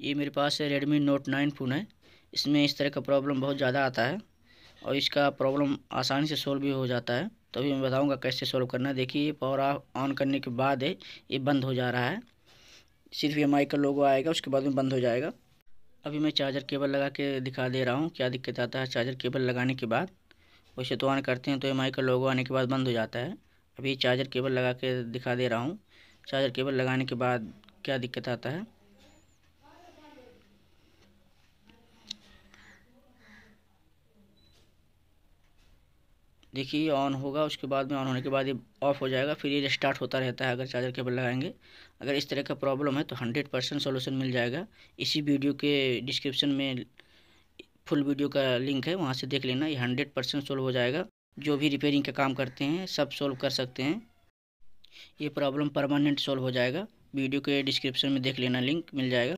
ये मेरे पास है रेडमी नोट नाइन फ़ोन है इसमें इस तरह का प्रॉब्लम बहुत ज़्यादा आता है और इसका प्रॉब्लम आसानी से सोल्व भी हो जाता है तभी मैं बताऊँगा कैसे सोल्व करना है देखिए पावर ऑन करने के बाद है ये बंद हो जा रहा है सिर्फ आई का लोगो आएगा उसके बाद में बंद हो जाएगा अभी मैं चार्जर केबल लगा के दिखा दे रहा हूँ क्या दिक्कत आता है चार्जर केबल लगाने के बाद वैसे तो ऑन करते हैं तो एम का लोगो आने के बाद बंद हो जाता है अभी चार्जर केबल लगा के दिखा दे रहा हूँ चार्जर केबल लगाने के बाद क्या दिक्कत आता है देखिए ये ऑन होगा उसके बाद में ऑन होने के बाद ये ऑफ हो जाएगा फिर ये स्टार्ट होता रहता है अगर चार्जर केबल लगाएंगे अगर इस तरह का प्रॉब्लम है तो हंड्रेड परसेंट सोल्यूशन मिल जाएगा इसी वीडियो के डिस्क्रिप्शन में फुल वीडियो का लिंक है वहाँ से देख लेना ये हंड्रेड परसेंट सोल्व हो जाएगा जो भी रिपेयरिंग का काम करते हैं सब सोल्व कर सकते हैं ये प्रॉब्लम परमानेंट सोल्व हो जाएगा वीडियो के डिस्क्रिप्शन में देख लेना लिंक मिल जाएगा